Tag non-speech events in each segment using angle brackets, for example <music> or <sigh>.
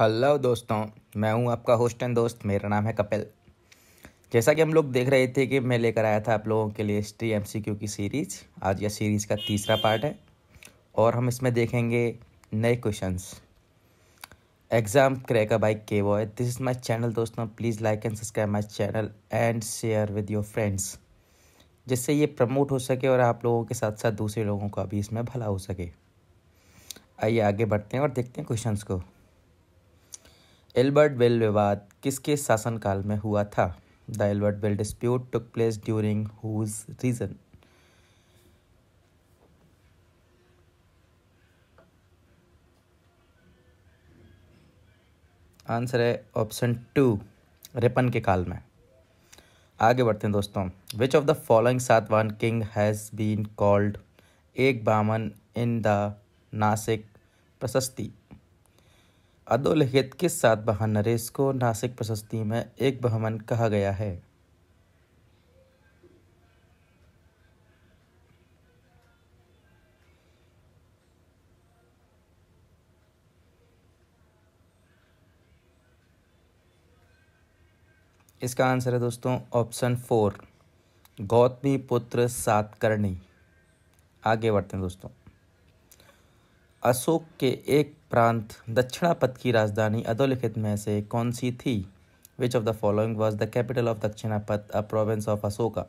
hello दोस्तों मैं हूं आपका होस्ट एंड दोस्त मेरा नाम है कपिल जैसा कि हम लोग देख रहे थे कि मैं लेकर आया था आप लोगों के लिए हिस्ट्री एम की सीरीज आज यह सीरीज़ का तीसरा पार्ट है और हम इसमें देखेंगे नए क्वेश्चंस एग्ज़ाम क्रैकर बाई के boy this is my channel दोस्तों please like and subscribe my channel and share with your friends जिससे ये प्रमोट हो सके और आप लोगों के साथ साथ दूसरे लोगों का भी इसमें भला हो सके आइए आगे बढ़ते हैं और देखते हैं क्वेश्चंस को एल्बर्ट बेल विवाद किसके शासनकाल में हुआ था the Ilbert Bill dispute took place during whose reign answer है ऑप्शन टू रिपन के काल में आगे बढ़ते हैं दोस्तों which of the following Satavahana king has been called Eka Brahmana in the Nashik प्रशस्ति अधोलिखित किस बहा नरेश को नासिक प्रशस्ति में एक बहमन कहा गया है इसका आंसर है दोस्तों ऑप्शन फोर गौतमी पुत्र सातकर्णी आगे बढ़ते हैं दोस्तों अशोक के एक प्रांत दक्षिणापथ की राजधानी अधोलिखित में से कौन सी थी which of the following was the capital of Dakshinapatha a province of Ashoka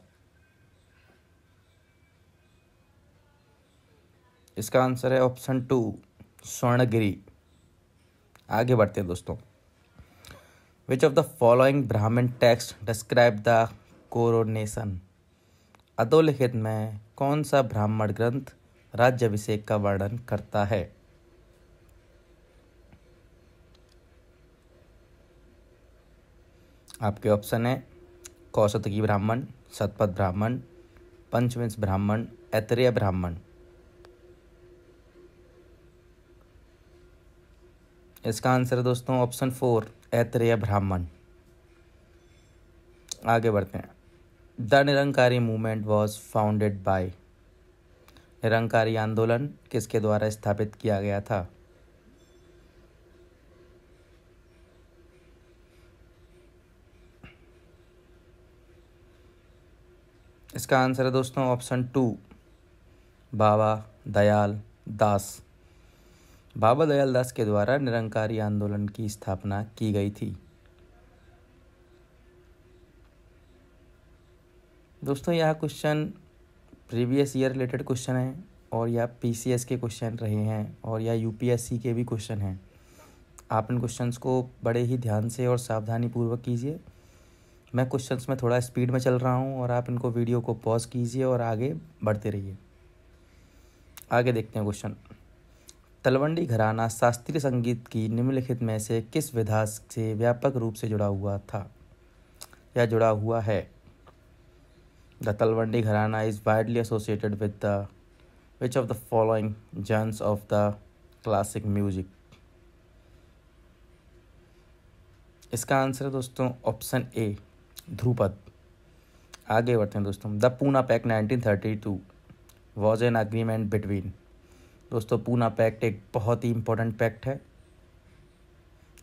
इसका आंसर है ऑप्शन टू स्वर्णगिरी आगे बढ़ते हैं दोस्तों which of the following Brahmana text describe the coronation अधोलिखित में कौन सा ब्राह्मण ग्रंथ अभिषेक का वर्णन करता है आपके ऑप्शन है कौशतकी ब्राह्मण सतपथ ब्राह्मण पंचविंश ब्राह्मण ऐतरेय ब्राह्मण इसका आंसर है दोस्तों ऑप्शन फोर ऐतरेय ब्राह्मण आगे बढ़ते हैं the Nirankari movement was founded by Nirankari आंदोलन किसके द्वारा स्थापित किया गया था इसका आंसर है दोस्तों ऑप्शन टू बाबा दयाल दास बाबा दयाल दास के द्वारा निरंकारी आंदोलन की स्थापना की गई थी दोस्तों यह question previous year related question है और यह पीसीएस के क्वेश्चन रहे हैं और यह यूपीएससी के भी क्वेश्चन हैं आप इन क्वेश्चंस को बड़े ही ध्यान से और सावधानी पूर्वक कीजिए मैं क्वेश्चंस में थोड़ा स्पीड में चल रहा हूँ और आप इनको वीडियो को पॉज कीजिए और आगे बढ़ते रहिए आगे देखते हैं क्वेश्चन तलवंडी घराना शास्त्रीय संगीत की निम्नलिखित में से किस विधा से व्यापक रूप से जुड़ा हुआ था या जुड़ा हुआ है the Talwandi gharana is widely associated with the which of the following genres of the classic music इसका आंसर है दोस्तों ऑप्शन ए ध्रुपद आगे बढ़ते हैं दोस्तों the Poona pact 1932 was an agreement between दोस्तों पूना पैक्ट एक बहुत ही इम्पोर्टेंट पैक्ट है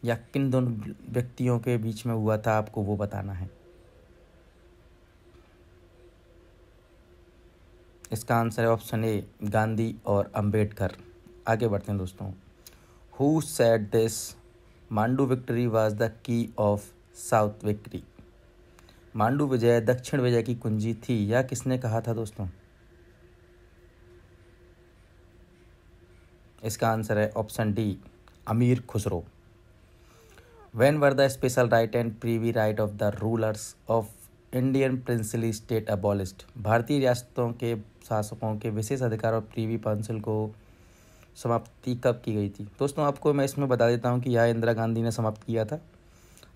या किन दोनों व्यक्तियों के बीच में हुआ था आपको वो बताना है इसका आंसर है ऑप्शन ए गांधी और अंबेडकर आगे बढ़ते हैं दोस्तों who said this Mandu victory was the key of south victory Mandu विजय दक्षिण विजय की कुंजी थी या किसने कहा था दोस्तों इसका आंसर है option D Amir Khusro when were the special right and privy right of the rulers of Indian princely state abolished भारतीय रियासतों के शासकों के विशेष अधिकार और प्रीवी पंसिल को समाप्ति कब की गई थी दोस्तों आपको मैं इसमें बता देता हूँ कि यह इंदिरा गांधी ने समाप्त किया था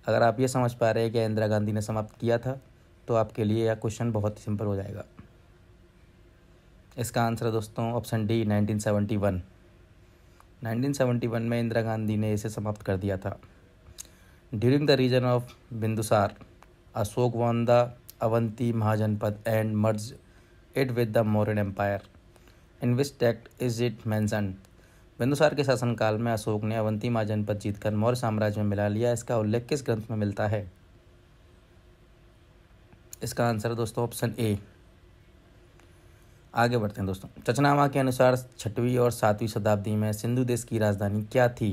अगर आप ये समझ पा रहे हैं कि इंदिरा गांधी ने समाप्त किया था तो आपके लिए यह क्वेश्चन बहुत ही सिंपल हो जाएगा इसका आंसर दोस्तों ऑप्शन डी 1971 1971 में इंदिरा गांधी ने इसे समाप्त कर दिया था during the reign of Bindusara Ashoka won the Avanti Mahajanapada and merge it with the Mauryan empire in which text is it mention Bindusara के शासनकाल में अशोक ने अवंती मा जनपद जीतकर मौर्य साम्राज्य में मिला लिया इसका उल्लेख किस ग्रंथ में मिलता है इसका आंसर दोस्तों ऑप्शन ए आगे बढ़ते हैं दोस्तों चचनामा के अनुसार छठवीं और सातवीं शताब्दी में सिंधु देश की राजधानी क्या थी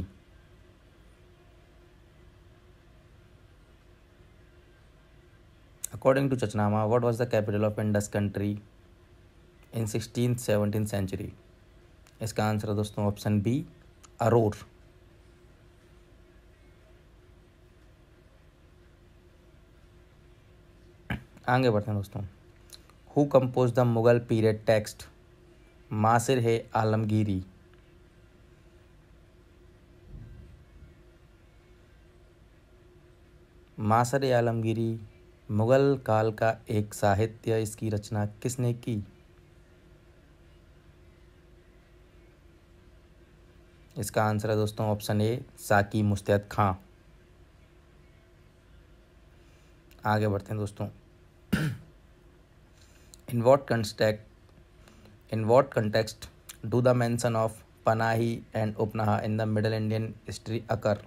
according to Chachnama what was the capital of Indus country in sixteen seventeen century इसका आंसर है दोस्तों ऑप्शन बी अरोर आगे बढ़ते हैं दोस्तों who compose the Mughal period text Maasir है आलमगीरी मासर आलमगिरी मुग़ल काल का एक साहित्य इसकी रचना किसने की इसका आंसर है दोस्तों ऑप्शन ए साकी मुस्तैद खां आगे बढ़ते हैं दोस्तों in what context in what context do the mention of Panahi and Upanaha in the middle Indian history occur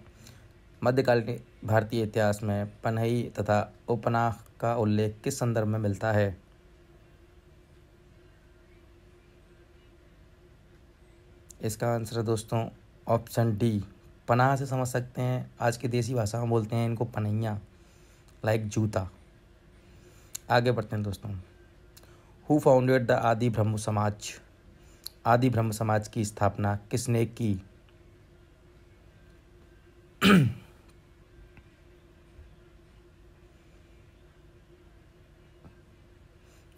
मध्यकालीन भारतीय इतिहास में पनाही तथा उपनाह का उल्लेख किस संदर्भ में मिलता है इसका आंसर है दोस्तों ऑप्शन डी पनाह से समझ सकते हैं आज की देसी भाषा में बोलते हैं इनको पनैया लाइक जूता आगे बढ़ते हैं दोस्तों हु फाउंडेड द आदि ब्रह्म समाज आदि ब्रह्म समाज की स्थापना किसने की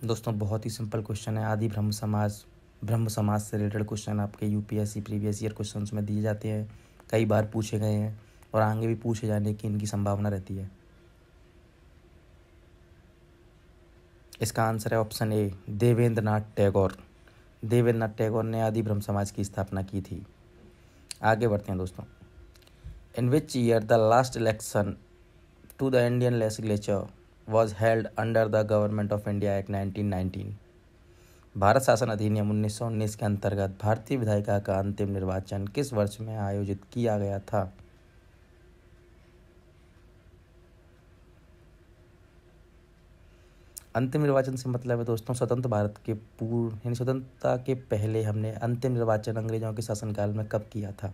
दोस्तों बहुत ही सिंपल क्वेश्चन है आदि ब्रह्म समाज ब्रह्म समाज से रिलेटेड क्वेश्चन आपके यूपीएससी प्रीवियस ईयर क्वेश्चन में दिए जाते हैं कई बार पूछे गए हैं और आगे भी पूछे जाने की इनकी संभावना रहती है इसका आंसर है ऑप्शन ए देवेंद्र नाथ टैगोर देवेंद्र नाथ टैगोर ने आदि ब्रह्म समाज की स्थापना की थी आगे बढ़ते हैं दोस्तों in which year the last election to the Indian legislature was held under the government of India act nineteen nineteen Bharat शासन अधिनियम उन्नीस के अंतर्गत भारतीय विधायिका का अंतिम निर्वाचन किस वर्ष में आयोजित किया गया था अंतिम निर्वाचन से मतलब है दोस्तों स्वतंत्र भारत के पूर्व यानी स्वतंत्रता के पहले हमने अंतिम निर्वाचन अंग्रेजों के शासनकाल में कब किया था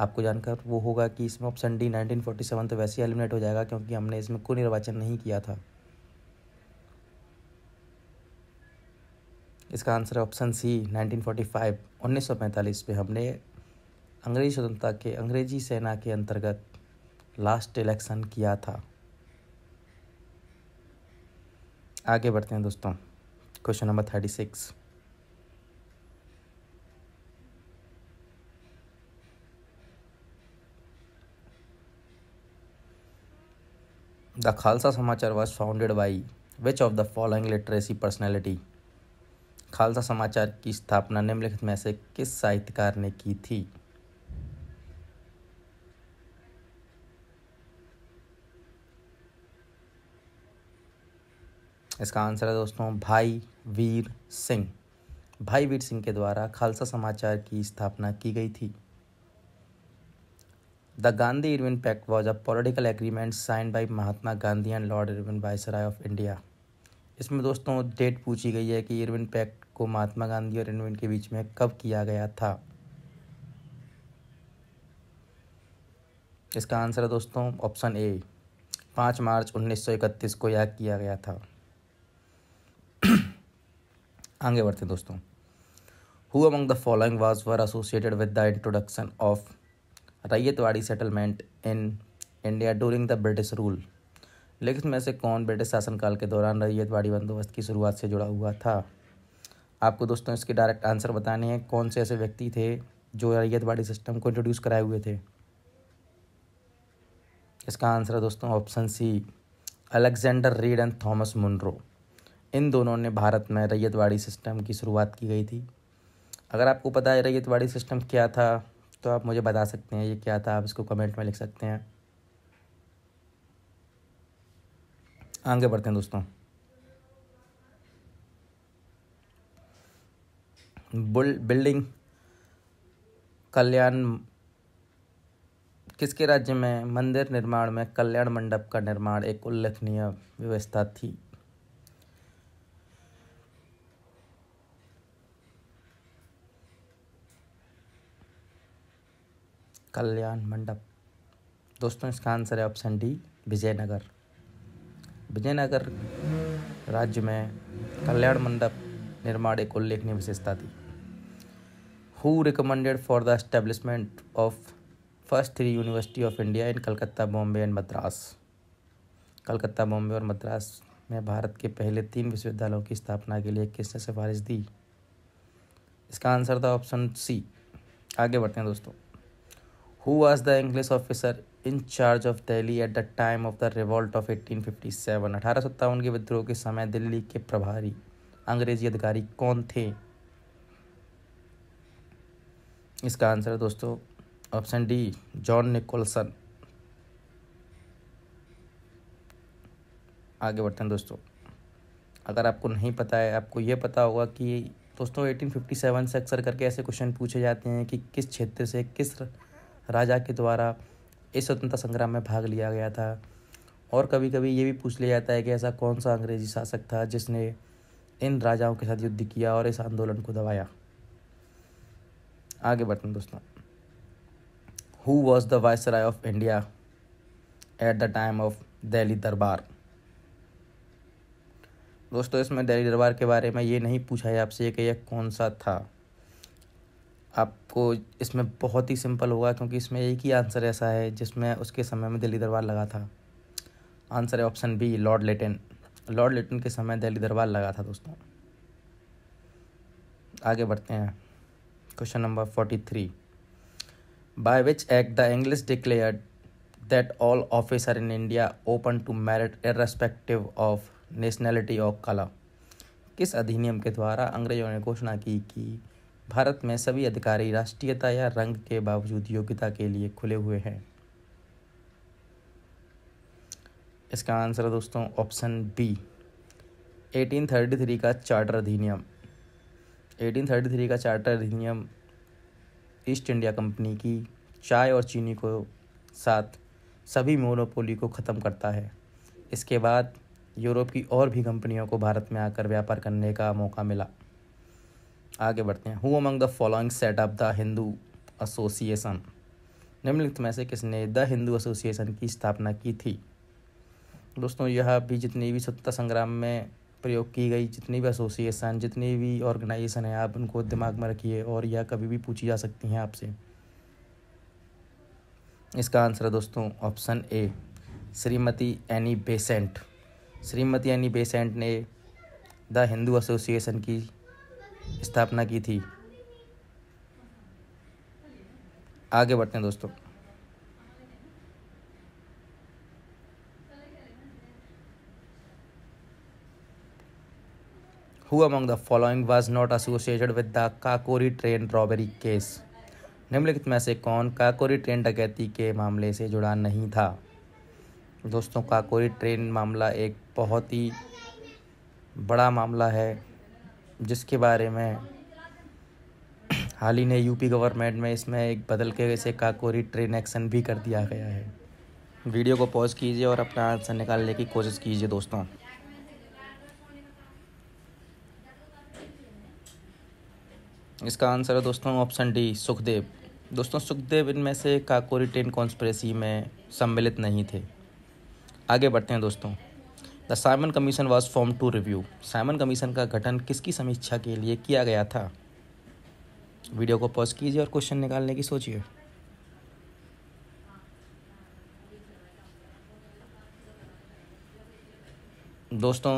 आपको जानकर वो होगा कि इसमें option D nineteen forty seven तो वैसे ही एलिमिनेट हो जाएगा क्योंकि हमने इसमें कोई निर्वाचन नहीं किया था इसका आंसर है ऑप्शन सी 1945 1945 में हमने अंग्रेजी स्वतंत्रता के अंग्रेजी सेना के अंतर्गत लास्ट इलेक्शन किया था आगे बढ़ते हैं दोस्तों question number thirty six the Khalsa Samachar was founded by which of the following literacy personality Khalsa Samachar की स्थापना निम्नलिखित में से किस साहित्यकार ने की थी इसका आंसर है दोस्तों भाई वीर सिंह भाई वीर सिंह के द्वारा खालसा समाचार की स्थापना की गई थी the Gandhi Irwin pact was a political agreement sign by Mahatma Gandhi and lord Irwin viceroy of India इसमें दोस्तों डेट पूछी गई है कि इरविन पैक्ट को महात्मा गांधी और इरविन के बीच में कब किया गया था इसका आंसर है दोस्तों ऑप्शन ए पाँच मार्च इकतीस को यह किया गया था <clears throat> आगे बढ़ते दोस्तों who among the following was were associated with the introduction of ryotwari settlement in India during the British rule लेकिन में से कौन ब्रिटिश शासनकाल के दौरान रैयतवाड़ी बंदोबस्त की शुरुआत से जुड़ा हुआ था आपको दोस्तों इसके डायरेक्ट आंसर बताने हैं कौन से ऐसे व्यक्ति थे जो रैयतवाड़ी सिस्टम को इंट्रोड्यूस कराए हुए थे इसका आंसर है दोस्तों option C Alexander Read and Thomas Munro इन दोनों ने भारत में रैयतवाड़ी सिस्टम की शुरुआत की गई थी अगर आपको पता है रैयतवाड़ी सिस्टम क्या था तो आप मुझे बता सकते हैं ये क्या था आप इसको कमेंट में लिख सकते हैं आगे बढ़ते हैं दोस्तों बुल बिल्डिंग कल्याण किसके राज्य में मंदिर निर्माण में कल्याण मंडप का निर्माण एक उल्लेखनीय व्यवस्था थी कल्याण मंडप दोस्तों इसका आंसर है ऑप्शन डी विजयनगर विजयनगर राज्य में कल्याण मंडप निर्माण एक उल्लेखनीय विशेषता थी who recommended for the establishment of first three university of India in Calcutta Bombay and Madras Calcutta Bombay और मद्रास में भारत के पहले तीन विश्वविद्यालयों की स्थापना के लिए किसने सिफारिश दी इसका आंसर था ऑप्शन सी आगे बढ़ते हैं दोस्तों who was the English officer in charge of Delhi at the time of the revolt of 1857 अठारह सत्तावन के विद्रोह के समय दिल्ली के प्रभारी अंग्रेजी अधिकारी कौन थे इसका आंसर है दोस्तों ऑप्शन डी जॉन निकोलसन आगे बढ़ते हैं दोस्तों अगर आपको नहीं पता है आपको ये पता होगा कि दोस्तों 1857 से अक्सर करके ऐसे क्वेश्चन पूछे जाते हैं कि किस क्षेत्र से किस राजा के द्वारा इस स्वतंत्रता संग्राम में भाग लिया गया था और कभी कभी ये भी पूछ लिया जाता है कि ऐसा कौन सा अंग्रेजी शासक था जिसने इन राजाओं के साथ युद्ध किया और इस आंदोलन को दबाया आगे बढ़ते हैं दोस्तों who was the viceroy of India at the time of Delhi Durbar दोस्तों इसमें दिल्ली दरबार के बारे में ये नहीं पूछा है आपसे कि यह कौन सा था आपको इसमें बहुत ही सिंपल होगा क्योंकि इसमें एक ही आंसर ऐसा है जिसमें उसके समय में दिल्ली दरबार लगा था आंसर है option B lord Lytton lord Lytton के समय दिल्ली दरबार लगा था दोस्तों आगे बढ़ते हैं question number forty three by which act the English declared that all officer in India open to merit irrespective of nationality of colour किस अधिनियम के द्वारा अंग्रेजों ने घोषणा की कि भारत में सभी अधिकारी राष्ट्रीयता या रंग के बावजूद योग्यता के लिए खुले हुए हैं इसका आंसर है दोस्तों ऑप्शन बी 1833 का चार्टर अधिनियम 1833 का चार्टर अधिनियम ईस्ट इंडिया कंपनी की चाय और चीनी को साथ सभी मोनोपोली को ख़त्म करता है इसके बाद यूरोप की और भी कंपनियों को भारत में आकर व्यापार करने का मौका मिला आगे बढ़ते हैं who among the following set up the Hindu association निम्नलिखित में से किसने द हिंदू एसोसिएशन की स्थापना की थी दोस्तों यह भी जितनी भी स्वतंत्रता संग्राम में प्रयोग की गई जितनी भी एसोसिएशन जितनी भी ऑर्गेनाइजेशन है आप उनको दिमाग में रखिए और यह कभी भी पूछी जा सकती हैं आपसे इसका आंसर है दोस्तों option A Shrimati Annie Besant Shrimati Annie Besant ने द हिंदू एसोसिएशन की स्थापना की थी आगे बढ़ते हैं दोस्तों who among the following was not associated with the Kakori train robbery case निम्नलिखित में से कौन काकोरी ट्रेन डकैती के मामले से जुड़ा नहीं था दोस्तों काकोरी ट्रेन मामला एक बहुत ही बड़ा मामला है जिसके बारे में हाल ही ने यूपी गवर्नमेंट में इसमें एक बदल के इसे काकोरी ट्रेन एक्शन भी कर दिया गया है वीडियो को पॉज कीजिए और अपना आंसर निकालने की कोशिश कीजिए दोस्तों इसका आंसर है दोस्तों ऑप्शन डी सुखदेव दोस्तों सुखदेव इनमें से काकोरी ट्रेन कॉन्स्परेसी में सम्मिलित नहीं थे आगे बढ़ते हैं दोस्तों Simon commission was form to review Simon commission का गठन किसकी समीक्षा के लिए किया गया था वीडियो को पॉज कीजिए और क्वेश्चन निकालने की सोचिए दोस्तों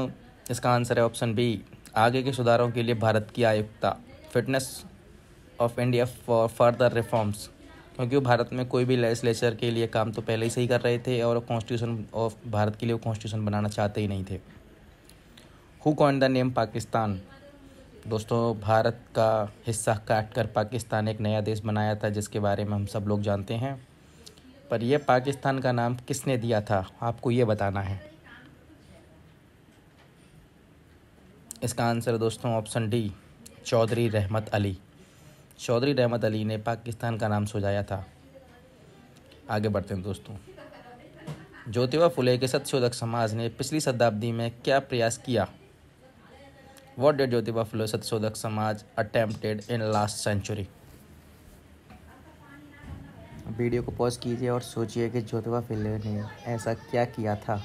इसका आंसर है ऑप्शन बी आगे के सुधारों के लिए भारत की आयुक्ता fitness of India for further reforms क्योंकि वो भारत में कोई भी लेजिस्लेचर के लिए काम तो पहले ही सही कर रहे थे और कॉन्स्टिट्यूशन ऑफ भारत के लिए वो कॉन्स्टिट्यूशन बनाना चाहते ही नहीं थे who coined the name Pakistan दोस्तों भारत का हिस्सा काट कर पाकिस्तान एक नया देश बनाया था जिसके बारे में हम सब लोग जानते हैं पर यह पाकिस्तान का नाम किसने दिया था आपको ये बताना है इसका आंसर दोस्तों ऑप्शन डी चौधरी रहमत अली चौधरी रहमत अली ने पाकिस्तान का नाम सुझाया था आगे बढ़ते हैं दोस्तों ज्योतिबा फुले के सत्यशोधक समाज ने पिछली शताब्दी में क्या प्रयास किया what did Jyotiba Phule Satyashodhak Samaj attempted in last century video को पॉज कीजिए और सोचिए कि ज्योतिबा फुले ने ऐसा क्या किया था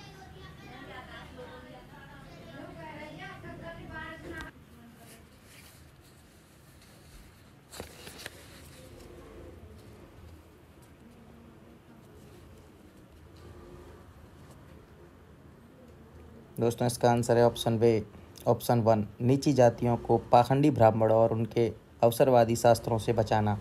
दोस्तों इसका आंसर है ऑप्शन वे ऑप्शन वन नीची जातियों को पाखंडी ब्राह्मणों और उनके अवसरवादी शास्त्रों से बचाना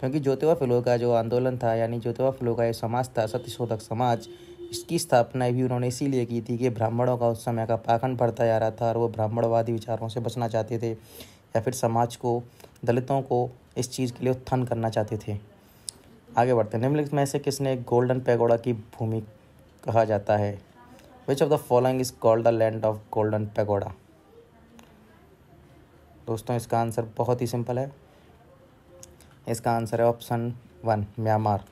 क्योंकि ज्योतिवा फिलो का जो आंदोलन था यानी ज्योतिवा फिलो का ये समाज था सत्यशोधक समाज इसकी स्थापना भी उन्होंने इसीलिए की थी कि ब्राह्मणों का उस समय का पाखंड बढ़ता जा रहा था और वो ब्राह्मणवादी विचारों से बचना चाहते थे या फिर समाज को दलितों को इस चीज़ के लिए उत्थान करना चाहते थे आगे बढ़ते निम्नलिखित में से किसने गोल्डन पैगोड़ा की भूमि कहा जाता है which of the following is called the land of golden pagoda दोस्तों इसका आंसर बहुत ही सिंपल है इसका आंसर है option one Myanmar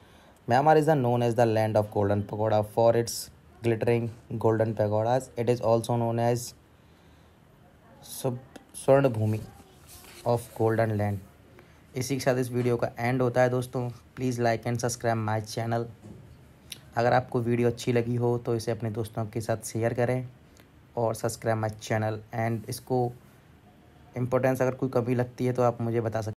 Myanmar is the known as the land of golden pakora for its glittering golden pagoda it is also known as Swarna Bhumi of golden land इसी के साथ इस वीडियो का एंड होता है दोस्तों please like and subscribe my channel अगर आपको वीडियो अच्छी लगी हो तो इसे अपने दोस्तों के साथ शेयर करें और सब्सक्राइब माई चैनल एंड इसको इम्पोर्टेंस अगर कोई कमी लगती है तो आप मुझे बता सकते